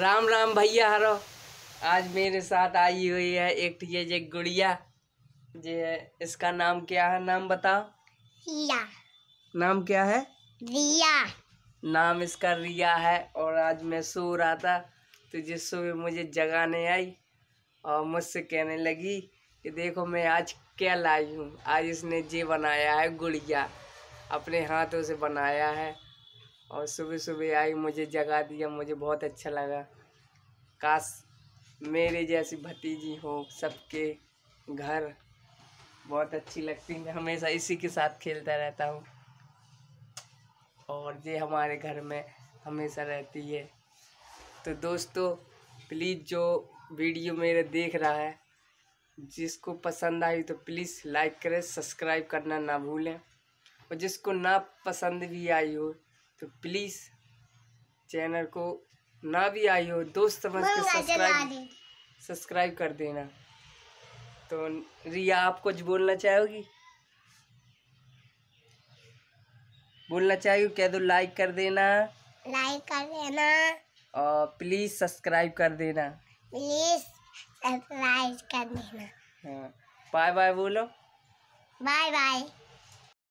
राम राम भैया हरो आज मेरे साथ आई हुई है एक ये जे गुड़िया जे इसका नाम क्या है नाम बताओ रिया नाम क्या है रिया नाम इसका रिया है और आज मैं सो रहा था तो जिस सुबह मुझे जगाने आई और मुझसे कहने लगी कि देखो मैं आज क्या लाई हूँ आज इसने जे बनाया है गुड़िया अपने हाथों से बनाया है और सुबह सुबह आई मुझे जगा दिया मुझे बहुत अच्छा लगा काश मेरे जैसी भतीजी हो सबके घर बहुत अच्छी लगती मैं हमेशा इसी के साथ खेलता रहता हूँ और ये हमारे घर में हमेशा रहती है तो दोस्तों प्लीज़ जो वीडियो मेरा देख रहा है जिसको पसंद आई तो प्लीज़ लाइक करें सब्सक्राइब करना ना भूलें और जिसको ना पसंद भी आई हो तो प्लीज़ चैनल को ना भी आई हो दोस्त समझ के सब्सक्राइब सब्सक्राइब कर देना तो रिया आप कुछ बोलना चाहोगी बोलना चाहिए कह दो लाइक कर देना लाइक कर देना और प्लीज सब्सक्राइब कर देना प्लीज सब्सक्राइब कर देना हाँ बाय बाय बोलो बाय बाय